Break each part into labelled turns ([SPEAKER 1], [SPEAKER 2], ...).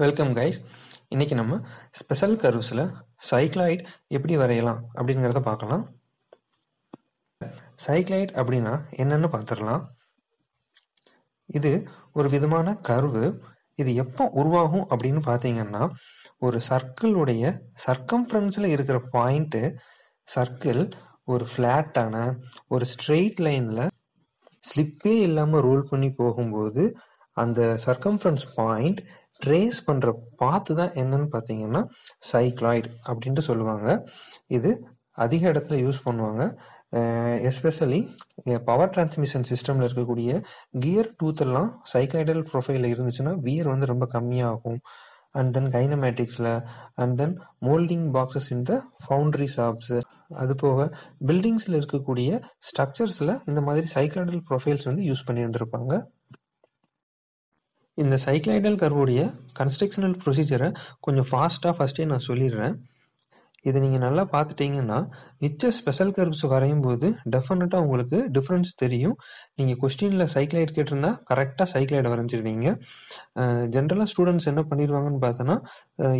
[SPEAKER 1] Welcome guys இன்றைக்கி நம்ம special கர்வ்ஸில் cycloid எப்படி வரையலாம் அப்படிங்கிறத பார்க்கலாம் சைக்ளாய்ட் அப்படின்னா என்னென்னு பார்த்துடலாம் இது ஒரு விதமான கர்வு இது எப்போ உருவாகும் அப்படின்னு பார்த்தீங்கன்னா ஒரு சர்க்கிளுடைய ஃப்ரெண்ட்ஸில் இருக்கிற பாயிண்ட்டு சர்க்கிள் ஒரு ஃப்ளாட்டான ஒரு ஸ்ட்ரெயிட் லைனில் ஸ்லிப்பே இல்லாமல் ரோல் பண்ணி போகும்போது அந்த சர்க்கம்ஃபரன்ஸ் பாயிண்ட் ட்ரேஸ் பண்ணுற பாத்து தான் என்னன்னு பார்த்தீங்கன்னா சைக்ளாய்டு அப்படின்ட்டு சொல்லுவாங்க இது அதிக இடத்துல யூஸ் பண்ணுவாங்க எஸ்பெஷலி பவர் டிரான்ஸ்மிஷன் சிஸ்டமில் இருக்கக்கூடிய கியர் டூத்தெல்லாம் சைக்ளைடல் ப்ரொஃபைலில் இருந்துச்சுன்னா வியர் வந்து ரொம்ப கம்மியாகும் அண்ட் தென் கைனமேட்டிக்ஸில் அண்ட் தென் மோல்டிங் பாக்ஸஸ் இந்த ஃபவுண்ட்ரி ஷாப்ஸு அது போக பில்டிங்ஸில் இருக்கக்கூடிய ஸ்ட்ரக்சர்ஸில் இந்த மாதிரி சைக்ளைடல் ப்ரொஃபைல்ஸ் வந்து யூஸ் பண்ணியிருந்திருப்பாங்க இந்த சைக்ளைடல் கர்வுடைய கன்ஸ்ட்ரக்ஷனல் ப்ரொசீஜரை கொஞ்சம் ஃபாஸ்ட்டாக ஃபஸ்ட்டே நான் சொல்லிடுறேன் இது நீங்கள் நல்லா பார்த்துட்டிங்கன்னா மிச்ச ஸ்பெஷல் கர்வ்ஸ் வரையும் போது டெஃபினட்டாக உங்களுக்கு டிஃப்ரென்ஸ் தெரியும் நீங்கள் கொஸ்டினில் சைக்கிளைட் கேட்டிருந்தா கரெக்டாக சைக்ளைட் வரைஞ்சிருவீங்க ஜென்ரலாக ஸ்டூடெண்ட்ஸ் என்ன பண்ணிடுவாங்கன்னு பார்த்தோன்னா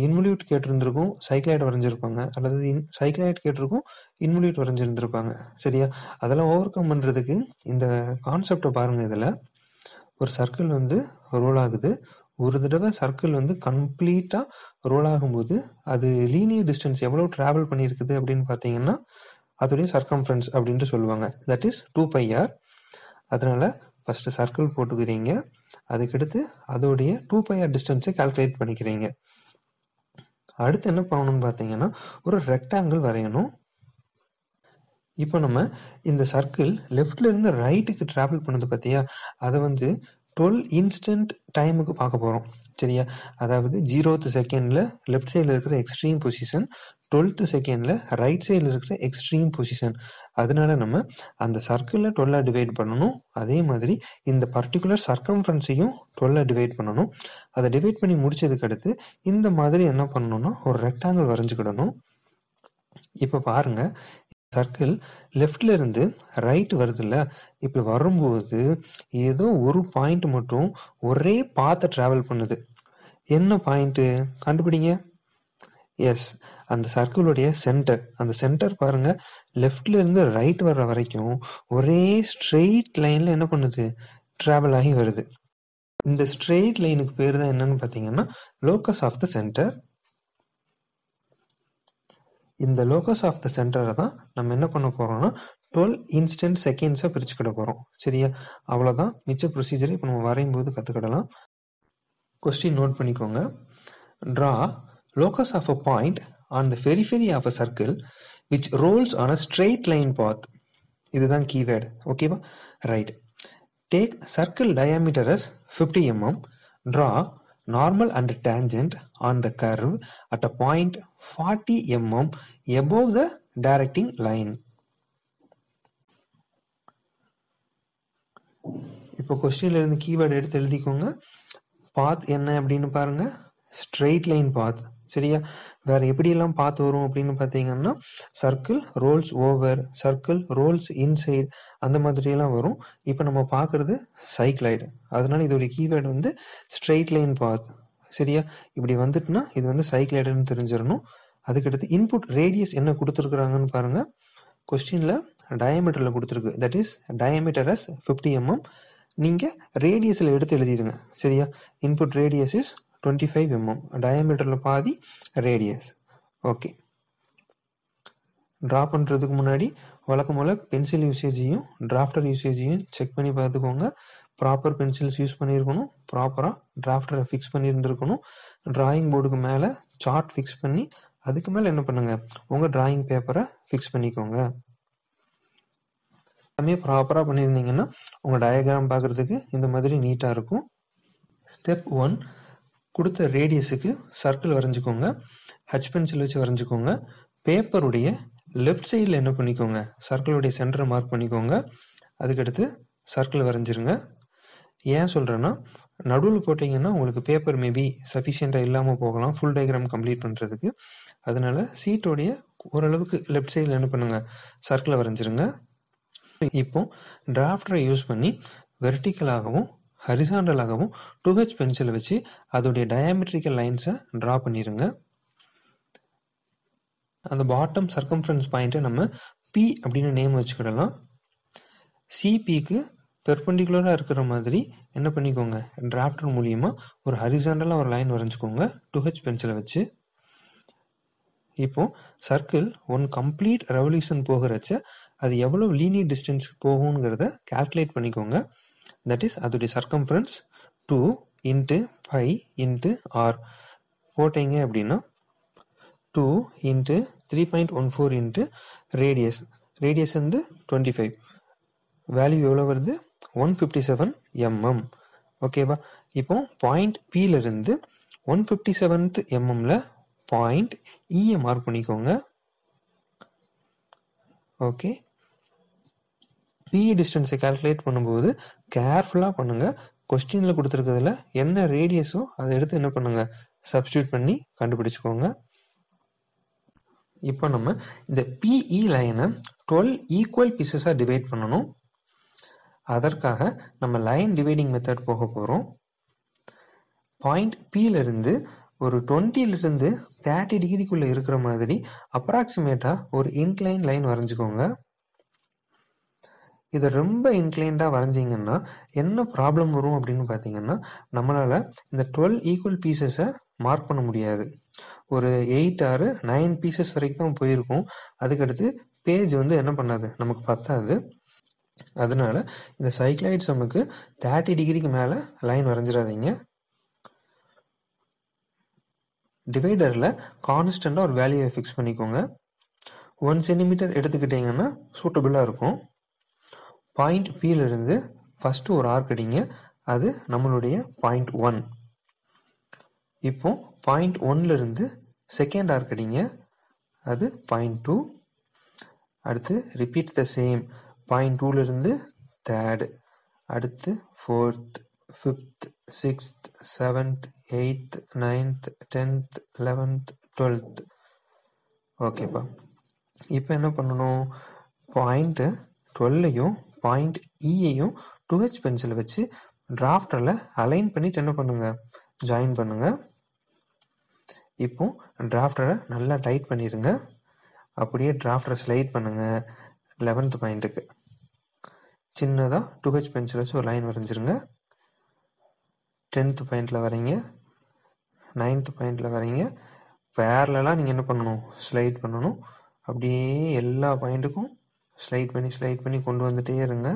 [SPEAKER 1] இன்முலியூட் கேட்டிருந்திருக்கும் சைக்கிளைட் வரைஞ்சிருப்பாங்க அல்லது இன் சைக்கிளைட் கேட்டிருக்கும் இன்முலியூட் வரைஞ்சிருந்துருப்பாங்க சரியா அதெல்லாம் ஓவர் கம் பண்ணுறதுக்கு இந்த கான்செப்டை பாருங்கள் இதில் ஒரு சர்க்கிள் வந்து ரோல் ஆகுது ஒரு தடவை சர்க்கிள் வந்து கம்ப்ளீட்டாக ரோல் ஆகும்போது அது லீனியர் டிஸ்டன்ஸ் எவ்வளோ ட்ராவல் பண்ணியிருக்குது அப்படின்னு பார்த்தீங்கன்னா அதோடைய சர்க்கம்ஃபரன்ஸ் அப்படின்ட்டு சொல்லுவாங்க that is two pi r அதனால் ஃபஸ்ட்டு சர்க்கிள் போட்டுக்கிறீங்க அதுக்கடுத்து அதோடைய டூ பை ஆர் டிஸ்டன்ஸை கால்குலேட் பண்ணிக்கிறீங்க அடுத்து என்ன பண்ணணும்னு பார்த்தீங்கன்னா ஒரு ரெக்டாங்கிள் வரையணும் இப்போ நம்ம இந்த சர்க்கிள் இருந்து ரைட்டுக்கு ட்ராவல் பண்ணது பார்த்தியா அதை வந்து டுவெல் இன்ஸ்டன்ட் டைமுக்கு பார்க்க போகிறோம் சரியா அதாவது ஜீரோத்து செகண்டில் லெஃப்ட் சைடில் இருக்கிற எக்ஸ்ட்ரீம் பொசிஷன் டுவெல்த்து செகண்டில் ரைட் சைடில் இருக்கிற எக்ஸ்ட்ரீம் பொசிஷன் அதனால நம்ம அந்த சர்க்கிளில் டுவெல்லாக டிவைட் பண்ணணும் அதே மாதிரி இந்த பர்டிகுலர் சர்க்கம்ஃபரன்ஸையும் டுவெல்லாக டிவைட் பண்ணணும் அதை டிவைட் பண்ணி முடித்ததுக்கு அடுத்து இந்த மாதிரி என்ன பண்ணணும்னா ஒரு ரெக்டாங்கிள் வரைஞ்சிக்கிடணும் இப்போ பாருங்கள் சர்க்கிள் லெஃப்டில் இருந்து ரைட் வருதுல்ல இப்படி வரும்போது ஏதோ ஒரு பாயிண்ட் மட்டும் ஒரே பாத்தை ட்ராவல் பண்ணுது என்ன பாயிண்ட்டு கண்டுபிடிங்க எஸ் அந்த சர்க்கிளுடைய சென்டர் அந்த சென்டர் பாருங்கள் லெஃப்ட்ல இருந்து ரைட் வர்ற வரைக்கும் ஒரே ஸ்ட்ரெயிட் லைனில் என்ன பண்ணுது ட்ராவல் ஆகி வருது இந்த ஸ்ட்ரெயிட் லைனுக்கு பேர் தான் என்னன்னு பார்த்தீங்கன்னா லோக்கஸ் ஆஃப் த சென்டர் இந்த லோகஸ் ஆஃப் த சென்டரை தான் நம்ம என்ன பண்ண போகிறோம்னா டுவெல் இன்ஸ்டன்ட் செகண்ட்ஸை பிரிச்சுக்கிட போகிறோம் சரியா அவ்வளோதான் மிச்ச ப்ரொசீஜர் இப்போ நம்ம வரையும் போது கற்றுக்கிடலாம் கொஸ்டின் நோட் பண்ணிக்கோங்க draw locus of a point on the periphery of a circle which rolls on a straight line path இதுதான் கீவேர்டு ஓகேவா right take circle diameter as fifty mm draw normal and tangent on the curve at a point 40 mm above the directing line. இப்போ கொஸ்டின்ல இருந்து keyword எடுத்து எழுதிக்கோங்க பாத் என்ன அப்படின்னு பாருங்க ஸ்ட்ரெயிட் லைன் பாத் சரியா வேறு எப்படியெல்லாம் பார்த்து வரும் அப்படின்னு பார்த்தீங்கன்னா circle rolls over circle rolls inside அந்த மாதிரியெல்லாம் வரும் இப்போ நம்ம பார்க்குறது சைக்ளைடு அதனால இதோடைய கீவேர்டு வந்து ஸ்ட்ரெயிட் லைன் பாத் சரியா இப்படி வந்துட்டுனா இது வந்து சைக்ளைடுன்னு தெரிஞ்சிடணும் அதுக்கடுத்து இன்புட் ரேடியஸ் என்ன கொடுத்துருக்குறாங்கன்னு பாருங்கள் கொஸ்டினில் டயமீட்டரில் கொடுத்துருக்கு that is diameter as fifty mm நீங்கள் ரேடியஸில் எடுத்து எழுதிடுங்க சரியா input radius is twenty five mm டயாமீட்டரில் பாதி ரேடியஸ் ஓகே ட்ரா பண்ணுறதுக்கு முன்னாடி வழக்கம் போல் பென்சில் யூசேஜையும் டிராஃப்டர் யூசேஜையும் செக் பண்ணி பார்த்துக்கோங்க ப்ராப்பர் பென்சில்ஸ் யூஸ் பண்ணியிருக்கணும் ப்ராப்பராக டிராஃப்டரை ஃபிக்ஸ் பண்ணியிருந்துருக்கணும் ட்ராயிங் போர்டுக்கு மேலே சார்ட் ஃபிக்ஸ் பண்ணி அதுக்கு மேலே என்ன பண்ணுங்கள் உங்கள் ட்ராயிங் பேப்பரை ஃபிக்ஸ் பண்ணிக்கோங்க எல்லாமே ப்ராப்பராக பண்ணியிருந்தீங்கன்னா உங்கள் டயக்ராம் பார்க்குறதுக்கு இந்த மாதிரி நீட்டாக இருக்கும் ஸ்டெப் ஒன் கொடுத்த ரேடியஸுக்கு சர்க்கிள் வரைஞ்சிக்கோங்க ஹச் பென்சில் வச்சு வரைஞ்சிக்கோங்க பேப்பருடைய லெஃப்ட் சைடில் என்ன பண்ணிக்கோங்க சர்க்கிளுடைய சென்டரை மார்க் பண்ணிக்கோங்க அதுக்கடுத்து சர்க்கிள் வரைஞ்சிருங்க ஏன் சொல்கிறேன்னா நடுவில் போட்டிங்கன்னா உங்களுக்கு பேப்பர் மேபி சஃபிஷியண்ட்டாக இல்லாமல் போகலாம் ஃபுல் டயக்ராம் கம்ப்ளீட் பண்ணுறதுக்கு அதனால் சீட்டோடைய ஓரளவுக்கு லெஃப்ட் சைடில் என்ன பண்ணுங்கள் சர்க்கிளை வரைஞ்சிருங்க இப்போ டிராஃப்டரை யூஸ் பண்ணி வெர்டிக்கலாகவும் ஹரிசாண்டலாகவும் டூ ஹெச் பென்சிலை வச்சு அதோடைய டயாமெட்ரிக்கல் லைன்ஸை ட்ரா பண்ணிடுங்க அந்த பாட்டம் சர்க்கம்ஃபரன்ஸ் பாயிண்ட்டை நம்ம பி அப்படின்னு நேம் வச்சுக்கிடலாம் சிபிக்கு பெர்பெண்டிகுலராக இருக்கிற மாதிரி என்ன பண்ணிக்கோங்க டிராஃப்டர் மூலியமாக ஒரு ஹரிசாண்டலாக ஒரு லைன் வரைஞ்சிக்கோங்க டூ ஹெச் பென்சிலை வச்சு இப்போ சர்க்கிள் ஒன் கம்ப்ளீட் ரெவல்யூஷன் போகிறச்ச அது எவ்வளோ லீனியர் டிஸ்டன்ஸ் போகுங்கிறத கால்குலேட் பண்ணிக்கோங்க தட் இஸ் அதோடைய circumference two into five into r போட்டீங்க அப்படின்னா two into three point one four into radius radius வந்து டுவெண்ட்டி ஃபைவ் வேல்யூ எவ்வளோ வருது ஒன் ஃபிஃப்டி செவன் எம்எம் ஓகேவா இப்போ பாயிண்ட் பியிலிருந்து ஒன் ஃபிஃப்டி செவன்த் எம்எம்ல பாயிண்ட் இயை மார்க் பண்ணிக்கோங்க ஓகே பிஇ டிஸ்டன்ஸை கால்குலேட் பண்ணும்போது கேர்ஃபுல்லாக பண்ணுங்கள் கொஸ்டினில் கொடுத்துருக்கிறதுல என்ன ரேடியஸோ அதை எடுத்து என்ன பண்ணுங்கள் சப்ஸ்டியூட் பண்ணி கண்டுபிடிச்சிக்கோங்க இப்போ நம்ம இந்த பிஇ லைனை டுவெல் ஈக்குவல் பீசஸாக டிவைட் பண்ணணும் அதற்காக நம்ம லைன் டிவைடிங் மெத்தட் போக போகிறோம் பாயிண்ட் பியிலிருந்து ஒரு டுவெண்ட்டிலிருந்து தேர்ட்டி டிகிரிக்குள்ளே இருக்கிற மாதிரி அப்ராக்சிமேட்டாக ஒரு இன்க்ளைன் லைன் வரைஞ்சிக்கோங்க இதை ரொம்ப இன்க்ளைண்டாக வரைஞ்சிங்கன்னா என்ன ப்ராப்ளம் வரும் அப்படின்னு பார்த்தீங்கன்னா நம்மளால் இந்த டுவெல் ஈக்குவல் பீசஸை மார்க் பண்ண முடியாது ஒரு எயிட் ஆறு நைன் பீசஸ் வரைக்கும் தான் போயிருக்கும் அதுக்கடுத்து பேஜ் வந்து என்ன பண்ணாது நமக்கு பத்தாது அதனால இந்த சைக்ளைட்ஸ் நமக்கு தேர்ட்டி டிகிரிக்கு மேலே லைன் வரைஞ்சிடாதீங்க டிவைடரில் கான்ஸ்டண்ட்டாக ஒரு வேல்யூவை ஃபிக்ஸ் பண்ணிக்கோங்க ஒன் சென்டிமீட்டர் எடுத்துக்கிட்டிங்கன்னா சூட்டபிளாக இருக்கும் பாயிண்ட் பியிலிருந்து ஃபஸ்ட்டு ஒரு ஆர்க் அடிங்க அது நம்மளுடைய பாயிண்ட் ஒன் இப்போ பாயிண்ட் ஒன்லேருந்து செகண்ட் ஆர்க் அடிங்க அது பாயிண்ட் டூ அடுத்து ரிப்பீட் த சேம் பாயிண்ட் டூலேருந்து தேர்டு அடுத்து fourth fifth sixth seventh eighth ninth tenth eleventh twelfth ஓகேப்பா இப்போ என்ன பண்ணணும் பாயிண்ட்டு டுவெல்லையும் பாயிண்ட் இயையும் டூ ஹெச் பென்சில் வச்சு டிராஃப்டரில் அலைன் பண்ணிட்டு என்ன பண்ணுங்கள் ஜாயின் பண்ணுங்க இப்போ டிராஃப்டரை நல்லா டைட் பண்ணிடுங்க அப்படியே டிராஃப்டரை ஸ்லைட் பண்ணுங்கள் லெவன்த் பாயிண்ட்டுக்கு சின்னதாக டூ ஹெச் பென்சில் வச்சு ஒரு லைன் வரைஞ்சிருங்க டென்த்து பாயிண்டில் வரீங்க நைன்த்து பாயிண்டில் வரீங்க பேர்லலாம் நீங்கள் என்ன பண்ணணும் ஸ்லைட் பண்ணணும் அப்படியே எல்லா பாயிண்ட்டுக்கும் ஸ்லைட் பண்ணி ஸ்லைட் பண்ணி கொண்டு வந்துட்டே இருங்க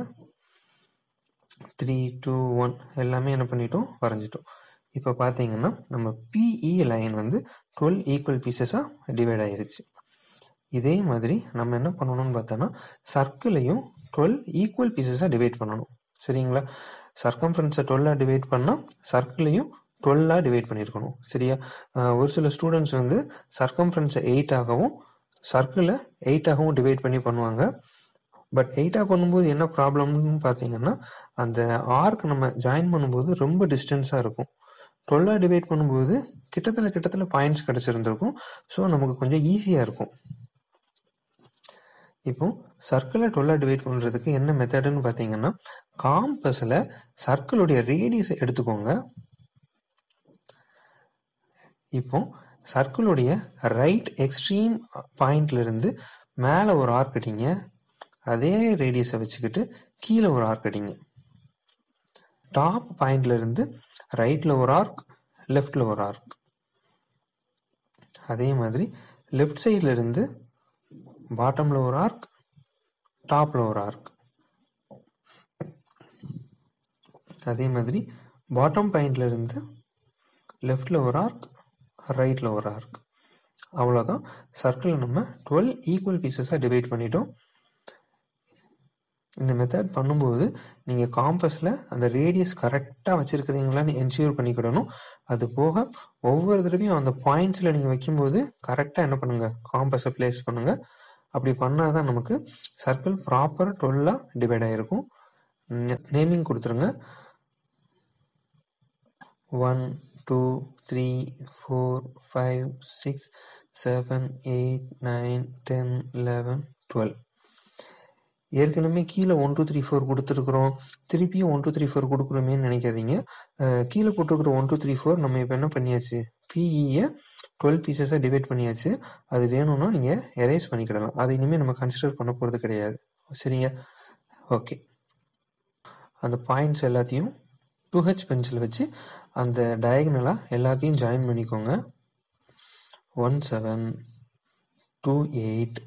[SPEAKER 1] த்ரீ டூ ஒன் எல்லாமே என்ன பண்ணிட்டோம் வரைஞ்சிட்டோம் இப்போ பார்த்தீங்கன்னா நம்ம பிஇ லைன் e வந்து டுவெல் ஈக்குவல் பீசஸாக டிவைட் ஆயிருச்சு இதே மாதிரி நம்ம என்ன பண்ணணும்னு பார்த்தோன்னா சர்க்கிளையும் டுவெல் ஈக்குவல் பீசஸாக டிவைட் பண்ணணும் சரிங்களா சர்க்கம்ஃபரன்ஸை டுவெல்லாக டிவைட் பண்ணால் சர்க்கிளையும் டுவெல்லாக டிவைட் பண்ணியிருக்கணும் சரியா ஒரு சில ஸ்டூடெண்ட்ஸ் வந்து சர்க்கம்ஃபரன்ஸை எயிட் ஆகவும் சர்க்கிளை எயிட்டாகவும் டிவைட் பண்ணி பண்ணுவாங்க பட் எயிட்டாக பண்ணும்போது என்ன ப்ராப்ளம்னு பார்த்தீங்கன்னா அந்த ஆர்க் நம்ம ஜாயின் பண்ணும்போது ரொம்ப டிஸ்டன்ஸாக இருக்கும் டுவெல்லாக டிவைட் பண்ணும்போது கிட்டத்தட்ட கிட்டத்தட்ட பாயிண்ட்ஸ் கிடச்சிருந்துருக்கும் ஸோ நமக்கு கொஞ்சம் ஈஸியாக இருக்கும் இப்போ சர்க்கிளை டுவெல்லாக டிவைட் பண்ணுறதுக்கு என்ன மெத்தடுன்னு பார்த்தீங்கன்னா காம்பஸில் சர்க்கிளுடைய ரேடியஸை எடுத்துக்கோங்க இப்போ சர்க்கிளுடைய ரைட் எக்ஸ்ட்ரீம் பாயிண்ட்லேருந்து மேலே ஒரு ஆர்க் அடிங்க அதே ரேடியஸை வச்சுக்கிட்டு கீழே ஒரு ஆர்க் அடிங்க டாப் பாயிண்ட்லேருந்து ரைட்டில் ஒரு ஆர்க் லெஃப்டில் ஒரு ஆர்க் அதே மாதிரி லெஃப்ட் சைடில் இருந்து பாட்டமில் ஒரு ஆர்க் டாப்பில் ஒரு ஆர்க் அதே மாதிரி பாட்டம் பாயிண்ட்ல இருந்து லெஃப்டில் ஒரு ஆர்க் ரைட்டில் லோவராக இருக்குது அவ்வளோதான் சர்க்கிளை நம்ம டுவெல் ஈக்குவல் பீசஸாக டிவைட் பண்ணிட்டோம் இந்த மெத்தட் பண்ணும்போது நீங்கள் காம்பஸில் அந்த ரேடியஸ் கரெக்டாக வச்சுருக்கிறீங்களான்னு என்ஷூர் பண்ணிக்கிடணும் அது போக ஒவ்வொரு தடவையும் அந்த பாயிண்ட்ஸில் நீங்கள் வைக்கும்போது கரெக்டாக என்ன பண்ணுங்கள் காம்பஸை பிளேஸ் பண்ணுங்கள் அப்படி பண்ணால் தான் நமக்கு சர்க்கிள் ப்ராப்பர் டுவெல்லாக டிவைட் ஆகிருக்கும் நேமிங் கொடுத்துருங்க one two three four five six seven eight nine ten eleven twelve ஏற்கனவே கீழே ஒன் டூ த்ரீ ஃபோர் கொடுத்துருக்குறோம் திருப்பியும் ஒன் டூ த்ரீ ஃபோர் கொடுக்குறோமே நினைக்காதீங்க கீழே போட்டிருக்கிற ஒன் டூ த்ரீ ஃபோர் நம்ம இப்போ என்ன பண்ணியாச்சு பிஇயை டுவெல் பீசஸாக டிவைட் பண்ணியாச்சு அது வேணும்னா நீங்கள் எரேஸ் பண்ணிக்கிடலாம் அதை இனிமேல் நம்ம கன்சிடர் பண்ண போகிறது கிடையாது சரிங்க ஓகே அந்த பாயிண்ட்ஸ் எல்லாத்தையும் டூ ஹெச் பென்சில் வச்சு அந்த டயக்னலாக எல்லாத்தையும் ஜாயின் பண்ணிக்கோங்க one seven two eight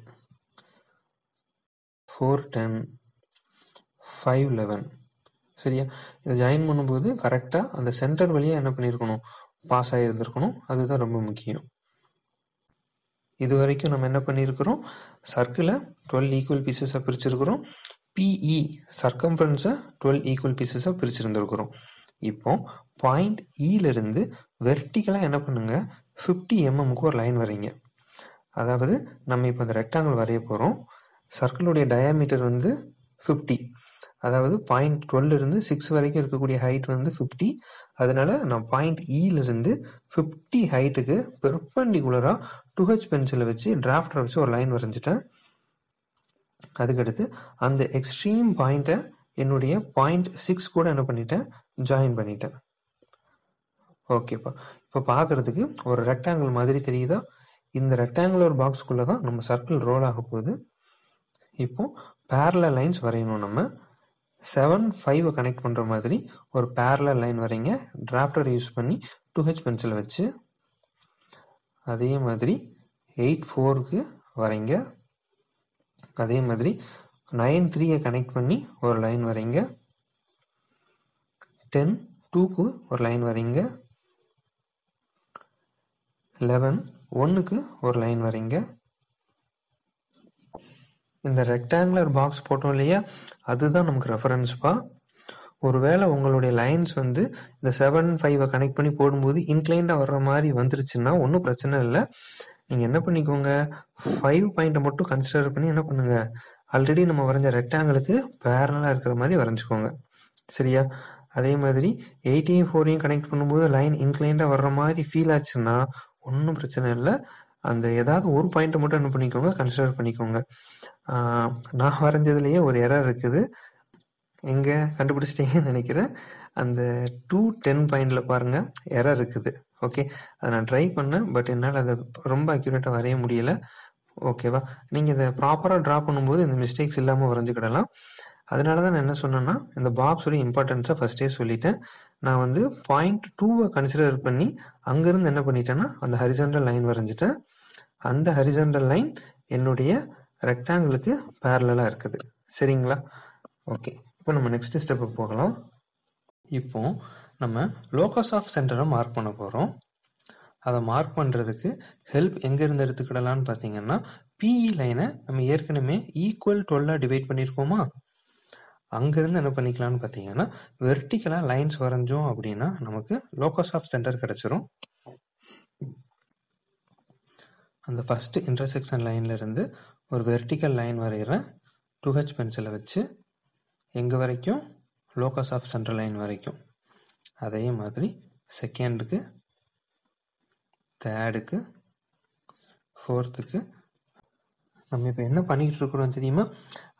[SPEAKER 1] four ten five eleven சரியா இதை ஜாயின் பண்ணும்போது கரெக்டாக அந்த சென்டர் வழியாக என்ன பண்ணியிருக்கணும் பாஸ் ஆகியிருந்திருக்கணும் அதுதான் ரொம்ப முக்கியம் இது வரைக்கும் நம்ம என்ன பண்ணியிருக்கிறோம் சர்க்கிளை டுவெல் ஈக்குவல் பீசஸாக பிரிச்சிருக்கிறோம் பிஇ சர்க்கம்ஃபரன்ஸை டுவெல் ஈக்குவல் பீசஸாக பிரிச்சுருந்துருக்குறோம் இப்போ பாயிண்ட் இலிருந்து வெர்டிக்கலாக என்ன பண்ணுங்க ஃபிஃப்டி எம்எம்க்கு ஒரு லைன் வரைங்க அதாவது நம்ம இப்போ அந்த ரெக்டாங்கிள் வரைய போகிறோம் சர்க்கிளுடைய டயாமீட்டர் வந்து ஃபிஃப்டி அதாவது பாயிண்ட் டுவெல்லிருந்து சிக்ஸ் வரைக்கும் இருக்கக்கூடிய ஹைட் வந்து ஃபிஃப்டி அதனால நான் பாயிண்ட் இலிருந்து ஃபிஃப்டி ஹைட்டுக்கு பெர்பண்டிகுலராக டூஹெச் பென்சிலை வச்சு டிராஃப்டரை வச்சு ஒரு லைன் வரைஞ்சிட்டேன் அதுக்கடுத்து அந்த எக்ஸ்ட்ரீம் பாயிண்ட்டை என்னுடைய பாயிண்ட் சிக்ஸ் கூட என்ன பண்ணிட்டேன் ஜாயின் பண்ணிட்டேன் ஓகேப்பா இப்போ பார்க்கறதுக்கு ஒரு ரெக்டாங்கிள் மாதிரி தெரியுதா இந்த ரெக்டாங்குலர் பாக்ஸ்க்குள்ளே தான் நம்ம சர்க்கிள் ரோல் ஆக போகுது இப்போ பேரல லைன்ஸ் வரையணும் நம்ம செவன் ஃபைவ் கனெக்ட் பண்ணுற மாதிரி ஒரு பேரல லைன் வரைங்க டிராஃப்டர் யூஸ் பண்ணி டூ ஹெச் பென்சில் வச்சு அதே மாதிரி எயிட் ஃபோருக்கு வரைங்க அதே மாதிரி நைன் த்ரீயை கனெக்ட் பண்ணி ஒரு லைன் வரைங்க டென் டூக்கு ஒரு லைன் வரைங்க லெவன் ஒன்றுக்கு ஒரு லைன் வரைங்க இந்த ரெக்டாங்குலர் பாக்ஸ் போட்டோம் இல்லையா அதுதான் நமக்கு ரெஃபரன்ஸ்ப்பா ஒருவேளை உங்களுடைய லைன்ஸ் வந்து இந்த செவன் ஃபைவை கனெக்ட் பண்ணி போடும்போது இன்க்ளைண்டாக வர்ற மாதிரி வந்துருச்சுன்னா ஒன்றும் பிரச்சனை இல்லை நீங்கள் என்ன பண்ணிக்கோங்க ஃபைவ் பாயிண்ட்டை மட்டும் கன்சிடர் பண்ணி என்ன பண்ணுங்கள் ஆல்ரெடி நம்ம வரைஞ்ச ரெக்டாங்கிளுக்கு பேரலாக இருக்கிற மாதிரி வரைஞ்சிக்கோங்க சரியா அதே மாதிரி எயிட்டியும் ஃபோரையும் கனெக்ட் பண்ணும்போது லைன் இன்க்ளைண்டாக வர்ற மாதிரி ஃபீல் ஆச்சுன்னா ஒன்றும் பிரச்சனை இல்லை அந்த ஏதாவது ஒரு பாயிண்ட்டை மட்டும் என்ன பண்ணிக்கோங்க கன்சிடர் பண்ணிக்கோங்க நான் வரைஞ்சதுலேயே ஒரு எரர் இருக்குது எங்கே கண்டுபிடிச்சிட்டீங்கன்னு நினைக்கிறேன் அந்த டூ டென் பாயிண்டில் பாருங்கள் எரர் இருக்குது ஓகே அதை நான் ட்ரை பண்ணேன் பட் என்னால் அதை ரொம்ப அக்யூரேட்டாக வரைய முடியலை ஓகேவா நீங்கள் இதை ப்ராப்பராக ட்ரா பண்ணும்போது இந்த மிஸ்டேக்ஸ் இல்லாமல் வரைஞ்சிக்கிடலாம் அதனால தான் நான் என்ன சொன்னேன்னா இந்த பாக்ஸோட இம்பார்ட்டன்ஸை ஃபஸ்ட்டே சொல்லிட்டேன் நான் வந்து பாயிண்ட் டூவை கன்சிடர் பண்ணி அங்கேருந்து என்ன பண்ணிட்டேன்னா அந்த ஹரிசண்டல் லைன் வரைஞ்சிட்டேன் அந்த ஹரிசண்டல் லைன் என்னுடைய ரெக்டாங்கிளுக்கு பேரலாக இருக்குது சரிங்களா ஓகே இப்போ நம்ம நெக்ஸ்ட் ஸ்டெப்பு போகலாம் இப்போ நம்ம லோக்கஸ் ஆஃப் சென்டரை மார்க் பண்ண போகிறோம் அதை மார்க் பண்ணுறதுக்கு ஹெல்ப் எங்கேருந்து எடுத்துக்கிடலான்னு பார்த்தீங்கன்னா பிஇ லைனை நம்ம ஏற்கனவே ஈக்குவல் டுவெல்லாக டிவைட் பண்ணியிருக்கோமா அங்கேருந்து என்ன பண்ணிக்கலாம்னு பார்த்தீங்கன்னா வெர்டிக்கலாக லைன்ஸ் வரைஞ்சோம் அப்படின்னா நமக்கு லோக்கஸ் ஆஃப் சென்டர் கிடச்சிரும் அந்த ஃபஸ்ட்டு இன்டர்செக்ஷன் லைன்லேருந்து ஒரு வெர்டிக்கல் லைன் வரைகிறேன் டூஹெச் பென்சிலை வச்சு எங்கே வரைக்கும் லோக்கஸ் ஆஃப் சென்டர் லைன் வரைக்கும் அதே மாதிரி செகண்டுக்கு தேர்டுக்கு ஃபோர்த்துக்கு நம்ம இப்போ என்ன பண்ணிக்கிட்டு இருக்கிறோம் தெரியுமா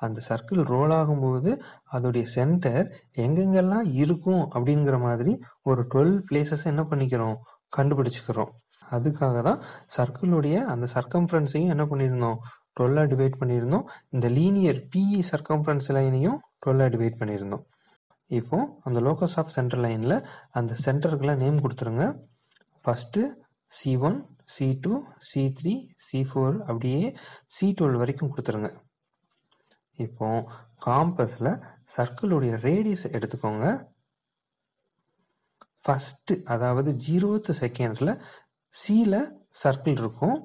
[SPEAKER 1] அந்த சர்க்கிள் ரோல் ஆகும்போது அதோடைய சென்டர் எங்கெங்கெல்லாம் இருக்கும் அப்படிங்கிற மாதிரி ஒரு டுவெல் பிளேசஸ் என்ன பண்ணிக்கிறோம் கண்டுபிடிச்சிக்கிறோம் அதுக்காக தான் சர்க்கிளுடைய அந்த சர்க்கம்ஃபரன்ஸையும் என்ன பண்ணியிருந்தோம் டுவெல்லாக டிவைட் பண்ணியிருந்தோம் இந்த லீனியர் பிஇ சர்க்கம்ஃபரன்ஸ் லைனையும் டுவெல்லாக டிவைட் பண்ணியிருந்தோம் இப்போ அந்த லோக்கஸ் ஆஃப் சென்டர் லைனில் அந்த சென்டருக்குலாம் நேம் கொடுத்துருங்க first C one C two C three C four அப்படியே சி டுவெல் வரைக்கும் கொடுத்துருங்க இப்போ காம்பஸில் சர்க்கிளுடைய ரேடியஸ் எடுத்துக்கோங்க ஃபஸ்ட்டு அதாவது ஜீரோத்து செகண்டில் சியில் சர்க்கிள் இருக்கும்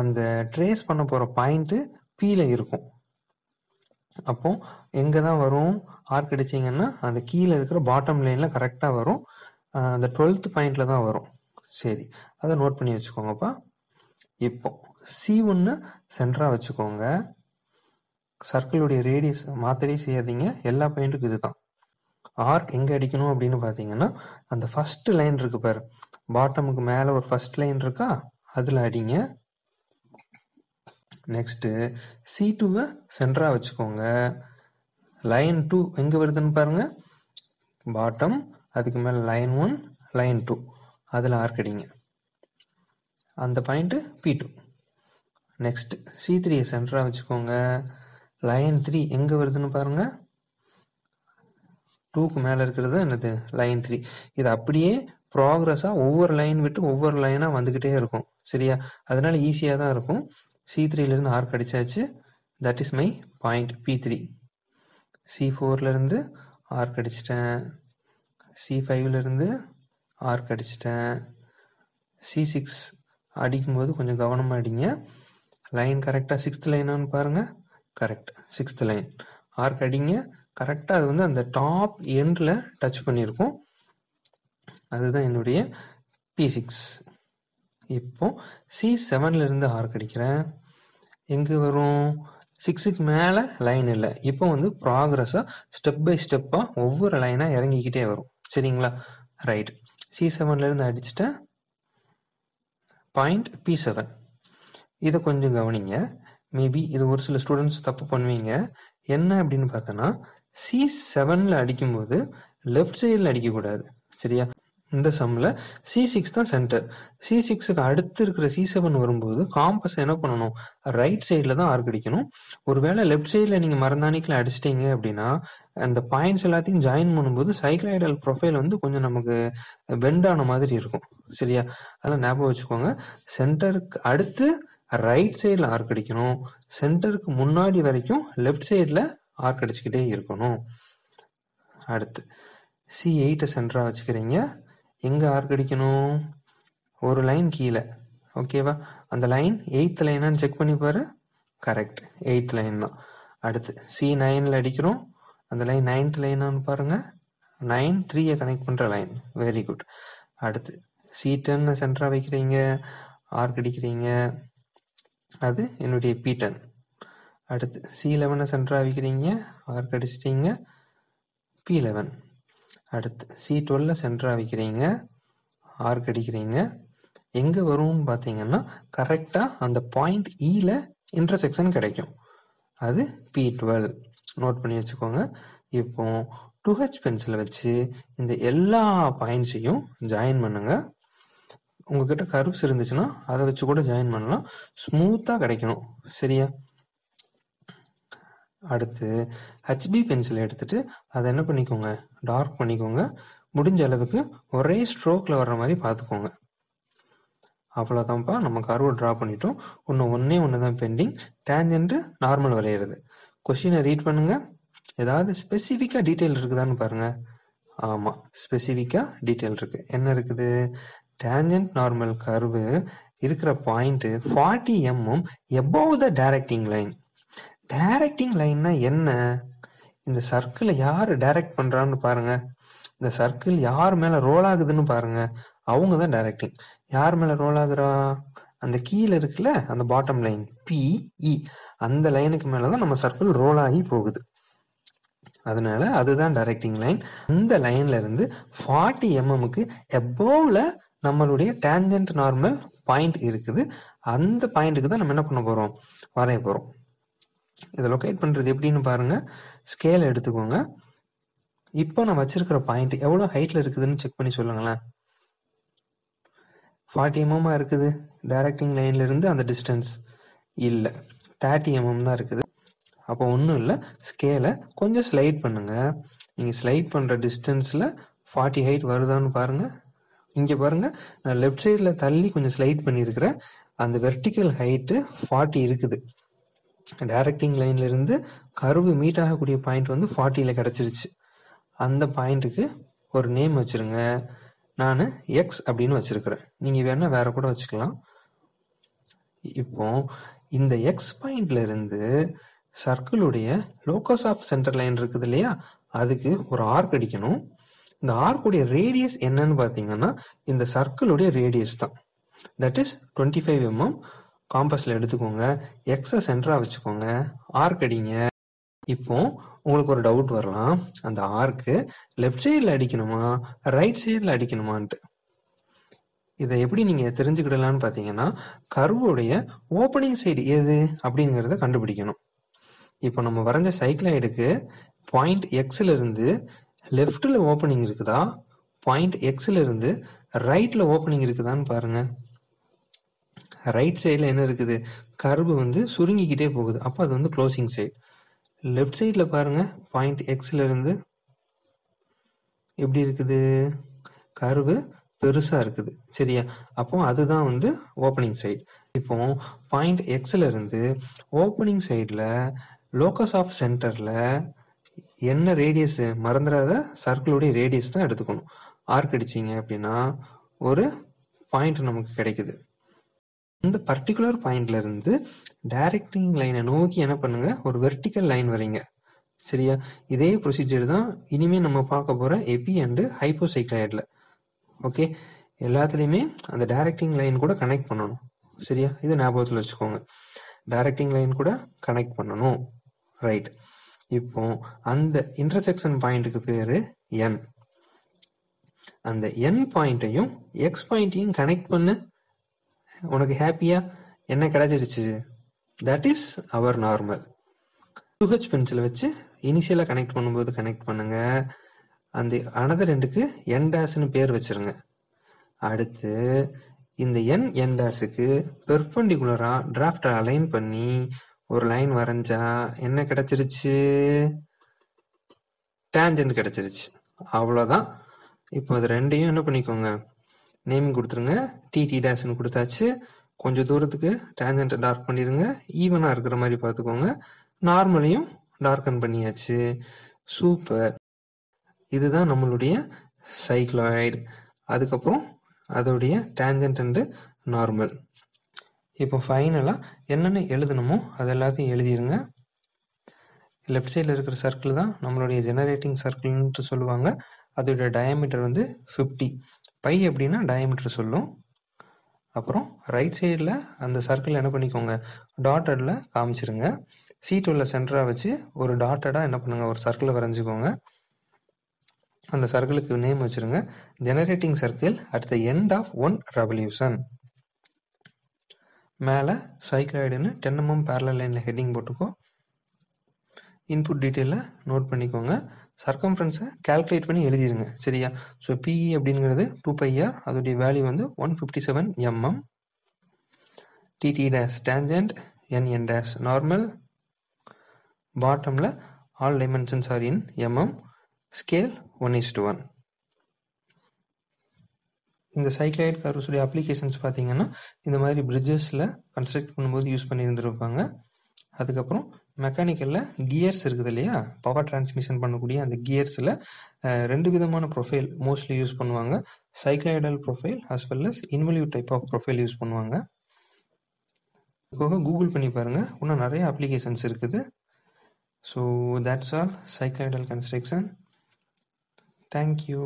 [SPEAKER 1] அந்த ட்ரேஸ் பண்ண போகிற பாயிண்ட்டு பியில் இருக்கும் அப்போது எங்கே தான் வரும் ஆர்க் அடிச்சிங்கன்னா அந்த கீழே இருக்கிற பாட்டம் லைனில் கரெக்டாக வரும் அந்த டுவெல்த் பாயிண்ட்டில் தான் வரும் சரி அதை நோட் பண்ணி வச்சுக்கோங்கப்பா இப்போ சி ஒன்று சென்டராக வச்சுக்கோங்க சர்க்கிளுடைய ரேடியஸ் மாற்றவே செய்யாதீங்க எல்லா பாயிண்ட்டுக்கும் இதுதான் ஆர்க் எங்கே அடிக்கணும் அப்படின்னு பார்த்தீங்கன்னா அந்த ஃபஸ்ட்டு லைன் இருக்கு பாரு பாட்டமுக்கு மேலே ஒரு ஃபஸ்ட் லைன் இருக்கா அதில் அடிங்க நெக்ஸ்ட்டு சி டூவை சென்டராக வச்சுக்கோங்க லைன் டூ எங்கே வருதுன்னு பாருங்கள் பாட்டம் அதுக்கு மேலே லைன் ஒன் லைன் டூ அதில் ஆர்க்கடிங்க அந்த point P two next C த்ரீயை சென்டராக வச்சுக்கோங்க லைன் த்ரீ எங்கே வருதுன்னு பாருங்கள் டூக்கு மேலே இருக்கிறது என்னது லைன் த்ரீ இது அப்படியே ப்ராக்ரஸாக ஒவ்வொரு லைன் விட்டு ஒவ்வொரு லைனாக வந்துக்கிட்டே இருக்கும் சரியா அதனால ஈஸியாக தான் இருக்கும் சி த்ரீலேருந்து ஆர்க் அடித்தாச்சு that is my point P three C ஃபோர்லேருந்து ஆர்க் அடிச்சிட்டேன் சி ஃபைவ்லேருந்து ஆர்க் அடிச்சிட்டேன் சி சிக்ஸ் அடிக்கும்போது கொஞ்சம் கவனமாக அடிங்க லைன் கரெக்டாக சிக்ஸ்த் லைனான்னு பாருங்கள் கரெக்ட் சிக்ஸ்த் லைன் ஆர்க் அடிங்க கரெக்டாக அது வந்து அந்த டாப் எண்டில் டச் பண்ணியிருக்கும் அதுதான் என்னுடைய பி சிக்ஸ் இப்போது சி செவன்லேருந்து ஆர்க் அடிக்கிறேன் எங்கே வரும் சிக்ஸுக்கு மேலே லைன் இல்லை இப்போ வந்து ப்ராக்ரஸாக ஸ்டெப் பை ஸ்டெப்பாக ஒவ்வொரு லைனாக இறங்கிக்கிட்டே வரும் சரிங்களா ரைட் சி செவன்லேருந்து அடிச்சிட்டேன் பாயிண்ட் பி செவன் இதை கொஞ்சம் கவனிங்க மேபி இது ஒரு சில ஸ்டூடெண்ட்ஸ் தப்பு பண்ணுவீங்க என்ன அப்படின்னு பார்த்தோன்னா சி செவனில் அடிக்கும்போது லெஃப்ட் சைடில் அடிக்கக்கூடாது சரியா இந்த சம்மில் சி சிக்ஸ் தான் சென்டர் சி சிக்ஸுக்கு அடுத்து இருக்கிற சி செவன் வரும்போது காம்பஸ் என்ன பண்ணணும் ரைட் சைடில் தான் ஆர்க் அடிக்கணும் ஒருவேளை லெஃப்ட் சைடில் நீங்கள் மருந்தாணிக்கில் அடிச்சிட்டிங்க அப்படின்னா அந்த பாயிண்ட்ஸ் எல்லாத்தையும் ஜாயின் பண்ணும்போது சைக்ளைடல் ப்ரொஃபைல் வந்து கொஞ்சம் நமக்கு பெண்டான மாதிரி இருக்கும் சரியா அதெல்லாம் ஞாபகம் வச்சுக்கோங்க சென்டருக்கு அடுத்து ரைட் சைடில் ஆர்க் அடிக்கணும் சென்டருக்கு முன்னாடி வரைக்கும் லெஃப்ட் சைடில் ஆர்க் அடிச்சுக்கிட்டே இருக்கணும் அடுத்து சி எயிட்டை சென்டராக வச்சுக்கிறீங்க எங்கே ஆர்க் அடிக்கணும் ஒரு லைன் கீழே ஓகேவா அந்த லைன் எயித் லைனான்னு செக் பண்ணி பாரு கரெக்ட் எயித் லைன் தான் அடுத்து சி நைனில் அடிக்கிறோம் அந்த லைன் நைன்த் லைனான்னு பாருங்கள் நைன் த்ரீயை கனெக்ட் பண்ணுற லைன் வெரி குட் அடுத்து சி டென் சென்டராக வைக்கிறீங்க ஆர்க் அடிக்கிறீங்க அது என்னுடைய பி டென் அடுத்து சி லெவனை சென்டராக வைக்கிறீங்க ஆர்க் அடிச்சிட்டிங்க பி லெவன் அடுத்து சி டுவெல்ல சென்டராக வைக்கிறீங்க ஆர்க் அடிக்கிறீங்க எங்கே வரும்னு பார்த்தீங்கன்னா கரெக்டாக அந்த பாயிண்ட் இல இன்டர்செக்ஷன் கிடைக்கும் அது பி டுவெல் நோட் பண்ணி வச்சுக்கோங்க இப்போ டூ ஹெச் பென்சிலை வச்சு இந்த எல்லா பாயிண்ட்ஸையும் ஜாயின் பண்ணுங்க உங்ககிட்ட கருப்ஸ் இருந்துச்சுன்னா அதை வச்சு கூட ஜாயின் பண்ணலாம் ஸ்மூத்தாக கிடைக்கணும் சரியா அடுத்து ஹச்பி பென்சிலை எடுத்துட்டு அதை என்ன பண்ணிக்கோங்க டார்க் பண்ணிக்கோங்க முடிஞ்ச அளவுக்கு ஒரே ஸ்ட்ரோக்கில் வர்ற மாதிரி பார்த்துக்கோங்க அவ்வளோதான்ப்பா நம்ம கருவை ட்ரா பண்ணிட்டோம் ஒன்று ஒன்றே ஒன்று தான் பெண்டிங் டேஞ்சன்ட்டு நார்மல் வரைகிறது கொஷினை ரீட் பண்ணுங்கள் ஏதாவது ஸ்பெசிஃபிக்காக டீட்டெயில் இருக்குதான்னு பாருங்கள் ஆமாம் ஸ்பெசிஃபிக்காக டீட்டெயில் இருக்குது என்ன இருக்குது டேஞ்சன்ட் நார்மல் கருவு இருக்கிற point forty mm above the directing line directing லைன்னா என்ன இந்த சர்க்கிளை யார் டைரக்ட் பண்ணுறான்னு பாருங்க இந்த சர்க்கிள் யார் மேலே ரோல் ஆகுதுன்னு பாருங்க அவங்க தான் டைரக்டிங் யார் மேலே ரோல் ஆகுறா அந்த கீழே இருக்குல்ல அந்த பாட்டம் லைன் பிஇ அந்த லைனுக்கு மேலே தான் நம்ம சர்க்கிள் ரோல் ஆகி போகுது அதனால அதுதான் டைரக்டிங் லைன் அந்த லைன்ல இருந்து ஃபார்ட்டி எம்எம்க்கு எபோவ்ல நம்மளுடைய டேஞ்சன்ட் நார்மல் பாயிண்ட் இருக்குது அந்த பாயிண்ட்டுக்கு தான் நம்ம என்ன பண்ண போகிறோம் வரைய போகிறோம் இதை லொக்கேட் பண்ணுறது எப்படின்னு பாருங்கள் ஸ்கேல் எடுத்துக்கோங்க இப்போ நான் வச்சிருக்கிற பாயிண்ட் எவ்வளோ ஹைட்டில் இருக்குதுன்னு செக் பண்ணி சொல்லுங்களேன் ஃபார்ட்டி எம்எம்மாக mm இருக்குது டைரக்டிங் லைன்லேருந்து அந்த டிஸ்டன்ஸ் இல்லை தேர்ட்டி எம்எம் தான் இருக்குது அப்போ ஒன்றும் இல்லை ஸ்கேலை கொஞ்சம் ஸ்லைட் பண்ணுங்கள் நீங்கள் ஸ்லைட் பண்ணுற டிஸ்டன்ஸில் ஃபார்ட்டி ஹைட் வருதான்னு பாருங்கள் இங்கே பாருங்கள் நான் லெஃப்ட் சைடில் தள்ளி கொஞ்சம் ஸ்லைட் பண்ணியிருக்கிறேன் அந்த வெர்டிக்கல் ஹைட்டு ஃபார்ட்டி இருக்குது டைரக்டிங் லைன்லேருந்து கருவு மீட் ஆகக்கூடிய பாயிண்ட் வந்து ஃபார்ட்டியில் கிடச்சிருச்சு அந்த பாயிண்ட்டுக்கு ஒரு நேம் வச்சுருங்க நான் எக்ஸ் அப்படின்னு வச்சுருக்கிறேன் நீங்கள் வேணால் வேறு கூட வச்சுக்கலாம் இப்போ இந்த எக்ஸ் பாயிண்ட்லேருந்து சர்க்கிளுடைய லோக்கஸ் ஆஃப் சென்டர் லைன் இருக்குது இல்லையா அதுக்கு ஒரு ஆர்க் அடிக்கணும் இந்த ஆர்க்குடைய ரேடியஸ் என்னன்னு பார்த்தீங்கன்னா இந்த சர்க்கிளுடைய ரேடியஸ் தான் that is twenty five mm காம்பஸில் எடுத்துக்கோங்க எக்ஸை சென்டராக வச்சுக்கோங்க ஆர்க் அடிங்க இப்போ உங்களுக்கு ஒரு டவுட் வரலாம் அந்த ஆர்க்கு லெஃப்ட் சைடில் அடிக்கணுமா ரைட் சைடில் அடிக்கணுமான்ட்டு இதை எப்படி நீங்கள் தெரிஞ்சுக்கிடலான்னு பார்த்தீங்கன்னா கருவுடைய ஓப்பனிங் சைடு எது அப்படிங்கிறத கண்டுபிடிக்கணும் இப்போ நம்ம வரைஞ்ச சைக்ளைடுக்கு பாயிண்ட் எக்ஸ்லேருந்து இருந்து லெஃப்டில் ஓப்பனிங் இருக்குதா பாயிண்ட் எக்ஸில் இருந்து ரைட்டில் ஓப்பனிங் இருக்குதான்னு பாருங்கள் ரைட் சைடில் என்ன இருக்குது கருவு வந்து சுருங்கிக்கிட்டே போகுது அப்போ அது வந்து க்ளோசிங் சைடு லெஃப்ட் சைடில் பாருங்கள் பாயிண்ட் எக்ஸ்லேருந்து எப்படி இருக்குது கருவு பெருசாக இருக்குது சரியா அப்போ அதுதான் வந்து ஓப்பனிங் சைடு இப்போ பாயிண்ட் எக்ஸில் இருந்து ஓப்பனிங் சைடில் லோக்கஸ் ஆஃப் சென்டரில் என்ன ரேடியஸ் மறந்துடாத சர்க்கிளுடைய ரேடியஸ் தான் எடுத்துக்கணும் ஆர்க் அடிச்சிங்க அப்படின்னா ஒரு பாயிண்ட் நமக்கு கிடைக்குது இந்த பர்டிகுலர் பாயிண்ட்ல இருந்து டைரக்டிங் லைனை நோக்கி என்ன பண்ணுங்க ஒரு வெர்டிக்கல் லைன் வரீங்க சரியா இதே ப்ரொசீஜர் தான் இனிமே நம்ம பார்க்க போற எபி அண்டு ஹைப்போசைக்ளாய்டில் ஓகே எல்லாத்துலேயுமே அந்த டைரக்டிங் லைன் கூட கனெக்ட் பண்ணணும் சரியா இது ஞாபகத்தில் வச்சுக்கோங்க டைரக்டிங் லைன் கூட கனெக்ட் பண்ணணும் ரைட் இப்போ அந்த இன்டர்செக்ஷன் பாயிண்ட்டுக்கு பேர் என் அந்த என் பாயிண்ட்டையும் எக்ஸ் பாயிண்ட்டையும் கனெக்ட் பண்ண உனக்கு ஹாப்பியாக என்ன கிடைச்சிருச்சு that is our normal two H பென்சிலை வச்சு இனிஷியலாக கனெக்ட் பண்ணும்போது கனெக்ட் பண்ணுங்கள் அந்த அனதர் ரெண்டுக்கு என் பேர் வச்சுருங்க அடுத்து இந்த என் என் டேஸுக்கு பெர்பண்டிகுலராக டிராஃப்டை அலைன் பண்ணி ஒரு லைன் வரைஞ்சா என்ன கிடச்சிருச்சு டேஞ்சன்ட் கிடச்சிருச்சு அவ்வளோதான் இப்போ அது ரெண்டையும் என்ன பண்ணிக்கோங்க நேமிங் கொடுத்துருங்க டிடி டேஸ்னு கொடுத்தாச்சு கொஞ்சம் தூரத்துக்கு டேஞ்சண்ட்டை டார்க் பண்ணிடுங்க ஈவனாக இருக்கிற மாதிரி பார்த்துக்கோங்க நார்மலையும் டார்க்கன் பண்ணியாச்சு சூப்பர் இதுதான் நம்மளுடைய சைக்ளாய்டு அதுக்கப்புறம் அதோடைய டேஞ்சண்ட் அண்டு நார்மல் இப்போ ஃபைனலாக என்னென்ன எழுதணுமோ அது எல்லாத்தையும் எழுதிடுங்க லெஃப்ட் சைடில் இருக்கிற சர்க்கிள் தான் நம்மளுடைய ஜெனரேட்டிங் சர்க்கிள்ன்ட்டு சொல்லுவாங்க அதோடைய டயமீட்டர் வந்து ஃபிஃப்டி பை அப்படின்னா டயமீட்டர் சொல்லும் அப்புறம் ரைட் சைடில் அந்த சர்க்கிள் என்ன பண்ணிக்கோங்க டாட்டடில் காமிச்சிருங்க சி டூவில் சென்டராக வச்சு ஒரு டாட்டடாக என்ன பண்ணுங்க ஒரு சர்க்கிளை வரைஞ்சிக்கோங்க அந்த சர்க்கிளுக்கு நேம் வச்சுருங்க generating circle at the end of one revolution மேலே சைக்கிளாய்டுன்னு டென்னமும் எம்எம் லைனில் ஹெட்டிங் போட்டுக்கோ இன்புட் டீட்டெயிலில் நோட் பண்ணிக்கோங்க சர்க்கம்ஃபரன்ஸை கேல்குலேட் பண்ணி எழுதிடுங்க சரியா ஸோ பிஇ அப்படிங்கிறது டூ பையா அதோடைய வேல்யூ வந்து one fifty seven mm TT dash tangent NN dash normal பாட்டமில் all dimensions are in mm scale one is to one இந்த சைக்ளைட் கர்வ்ஸுடைய அப்ளிகேஷன்ஸ் பார்த்தீங்கன்னா இந்த மாதிரி பிரிட்ஜஸில் கன்ஸ்ட்ரக்ட் பண்ணும்போது யூஸ் பண்ணியிருந்துருப்பாங்க அதுக்கப்புறம் மெக்கானிக்கலில் கியர்ஸ் இருக்குது இல்லையா பவர் டிரான்ஸ்மிஷன் பண்ணக்கூடிய அந்த கியர்ஸில் ரெண்டு விதமான ப்ரொஃபைல் மோஸ்ட்லி யூஸ் பண்ணுவாங்க cycloidal profile as well as involute type of profile use பண்ணுவாங்க கூகுள் பண்ணி பாருங்கள் இன்னும் நிறைய அப்ளிகேஷன்ஸ் இருக்குது so that's all cycloidal construction thank you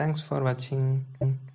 [SPEAKER 1] thanks for வாட்சிங்